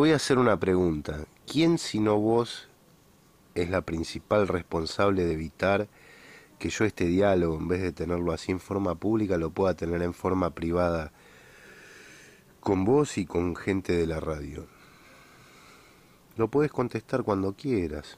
Voy a hacer una pregunta. ¿Quién sino vos es la principal responsable de evitar que yo este diálogo, en vez de tenerlo así en forma pública, lo pueda tener en forma privada con vos y con gente de la radio? Lo puedes contestar cuando quieras.